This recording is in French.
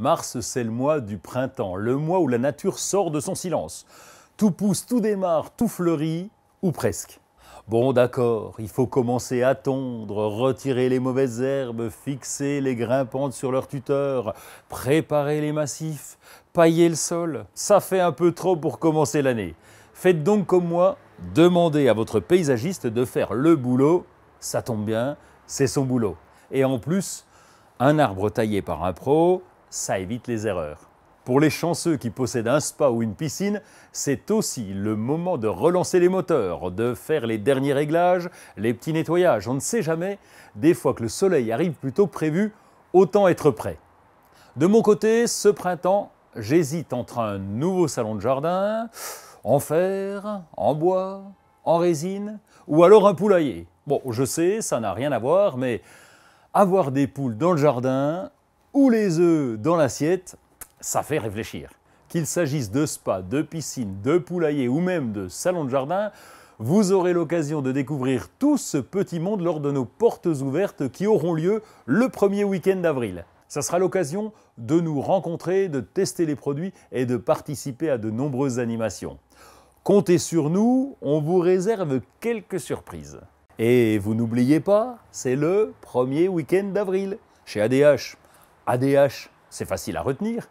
Mars, c'est le mois du printemps, le mois où la nature sort de son silence. Tout pousse, tout démarre, tout fleurit, ou presque. Bon d'accord, il faut commencer à tondre, retirer les mauvaises herbes, fixer les grimpantes sur leur tuteur, préparer les massifs, pailler le sol. Ça fait un peu trop pour commencer l'année. Faites donc comme moi, demandez à votre paysagiste de faire le boulot. Ça tombe bien, c'est son boulot. Et en plus, un arbre taillé par un pro, ça évite les erreurs. Pour les chanceux qui possèdent un spa ou une piscine, c'est aussi le moment de relancer les moteurs, de faire les derniers réglages, les petits nettoyages. On ne sait jamais, des fois que le soleil arrive plutôt prévu, autant être prêt. De mon côté, ce printemps, j'hésite entre un nouveau salon de jardin, en fer, en bois, en résine, ou alors un poulailler. Bon, je sais, ça n'a rien à voir, mais avoir des poules dans le jardin, ou les œufs dans l'assiette, ça fait réfléchir. Qu'il s'agisse de spa, de piscine, de poulailler ou même de salon de jardin, vous aurez l'occasion de découvrir tout ce petit monde lors de nos portes ouvertes qui auront lieu le premier week-end d'avril. Ça sera l'occasion de nous rencontrer, de tester les produits et de participer à de nombreuses animations. Comptez sur nous, on vous réserve quelques surprises. Et vous n'oubliez pas, c'est le premier week-end d'avril chez ADH. ADH, c'est facile à retenir.